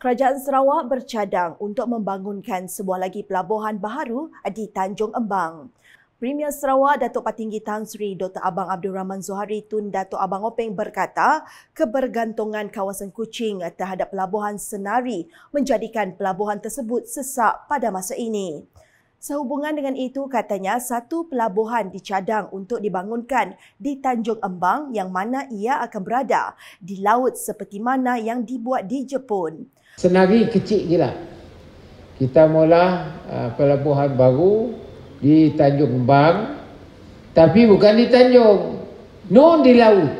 Kerajaan Sarawak bercadang untuk membangunkan sebuah lagi pelabuhan baharu di Tanjung Embang. Premier Sarawak Datuk Patinggi Tan Sri Dr. Abang Abdul Rahman Zuhari Tun Datuk Abang Openg berkata kebergantungan kawasan Kuching terhadap pelabuhan Senari menjadikan pelabuhan tersebut sesak pada masa ini. Sehubungan dengan itu, katanya satu pelabuhan dicadang untuk dibangunkan di Tanjung Embang yang mana ia akan berada di laut seperti mana yang dibuat di Jepun. Senari kecil gila. Kita mula uh, pelabuhan baru di Tanjung Embang tapi bukan di Tanjung. Non di laut.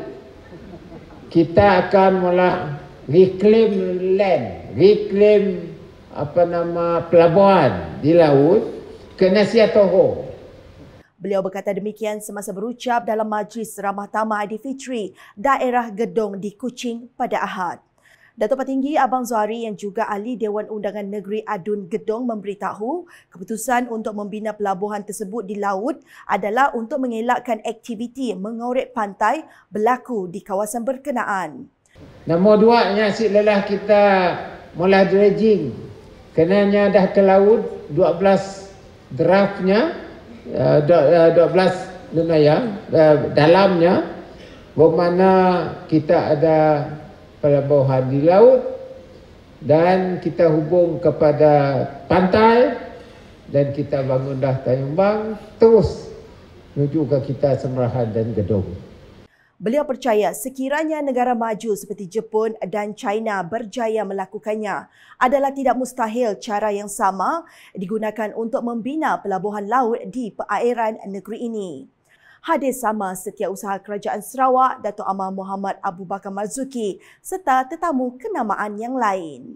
Kita akan mula reclaim land, reclaim apa nama pelabuhan di laut kena siap toho. Beliau berkata demikian semasa berucap dalam majlis ramah tamah di Aidilfitri daerah Gedong di Kuching pada Ahad. Datuk Patinggi Abang Zuhari yang juga ahli Dewan Undangan Negeri Adun Gedong memberitahu keputusan untuk membina pelabuhan tersebut di laut adalah untuk mengelakkan aktiviti mengorek pantai berlaku di kawasan berkenaan. Nombor dua, nyasik lelah kita mulai dredging. Kenanya dah ke laut draftnya uh, 12 nenaya uh, dalamnya bermakna kita ada pelabuhan di laut dan kita hubung kepada pantai dan kita bangun dah tayumbang terus menuju ke kita semerahan dan gedung. Beliau percaya sekiranya negara maju seperti Jepun dan China berjaya melakukannya, adalah tidak mustahil cara yang sama digunakan untuk membina pelabuhan laut di perairan negeri ini. Hadis sama Setiausaha Kerajaan Sarawak, Datuk Amal Muhammad Abu Bakar Marzuki serta tetamu kenamaan yang lain.